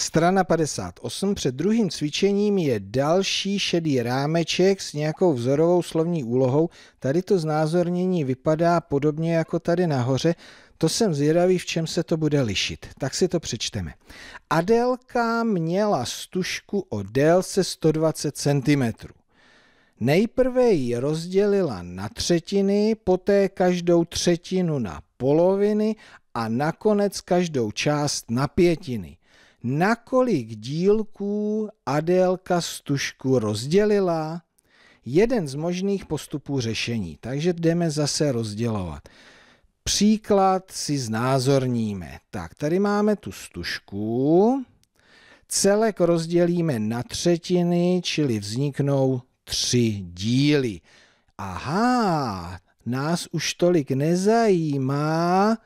Strana 58. Před druhým cvičením je další šedý rámeček s nějakou vzorovou slovní úlohou. Tady to znázornění vypadá podobně jako tady nahoře. To jsem zvědavý, v čem se to bude lišit. Tak si to přečteme. Adelka měla stužku o délce 120 cm. Nejprve ji rozdělila na třetiny, poté každou třetinu na poloviny a nakonec každou část na pětiny na kolik dílků Adélka stužku rozdělila? Jeden z možných postupů řešení, takže jdeme zase rozdělovat. Příklad si znázorníme. Tak, tady máme tu stužku. Celek rozdělíme na třetiny, čili vzniknou tři díly. Aha, nás už tolik nezajímá,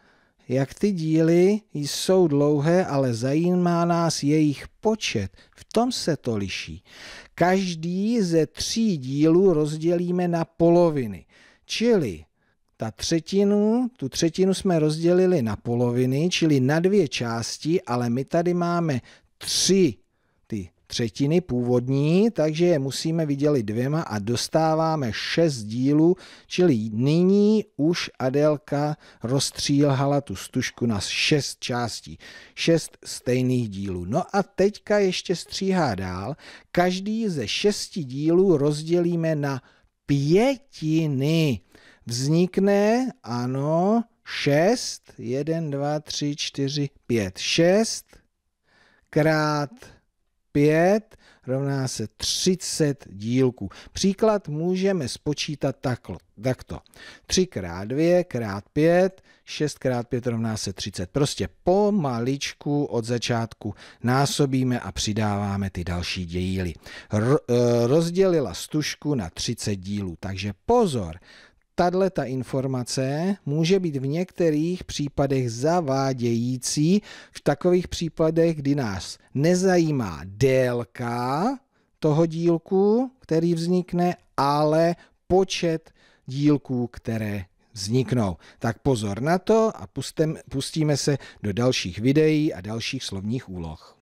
jak ty díly jsou dlouhé, ale zajímá nás jejich počet. V tom se to liší. Každý ze tří dílů rozdělíme na poloviny. Čili ta třetinu, tu třetinu jsme rozdělili na poloviny, čili na dvě části, ale my tady máme tři třetiny původní, takže je musíme vydělit dvěma a dostáváme šest dílů, čili nyní už Adélka rozstřílhala tu stužku na šest částí, šest stejných dílů. No a teďka ještě stříhá dál. Každý ze šesti dílů rozdělíme na pětiny. Vznikne, ano, šest, jeden, dva, tři, čtyři, pět, šest krát 5 rovná se 30 dílků. Příklad můžeme spočítat takhle, takto. 3 x 2 x 5, 6 x 5 rovná se 30. Prostě pomaličku od začátku násobíme a přidáváme ty další dějily. Ro, eh, rozdělila stužku na 30 dílů, takže pozor, tahle ta informace může být v některých případech zavádějící, v takových případech, kdy nás nezajímá délka toho dílku, který vznikne, ale počet dílků, které vzniknou. Tak pozor na to a pustem, pustíme se do dalších videí a dalších slovních úloh.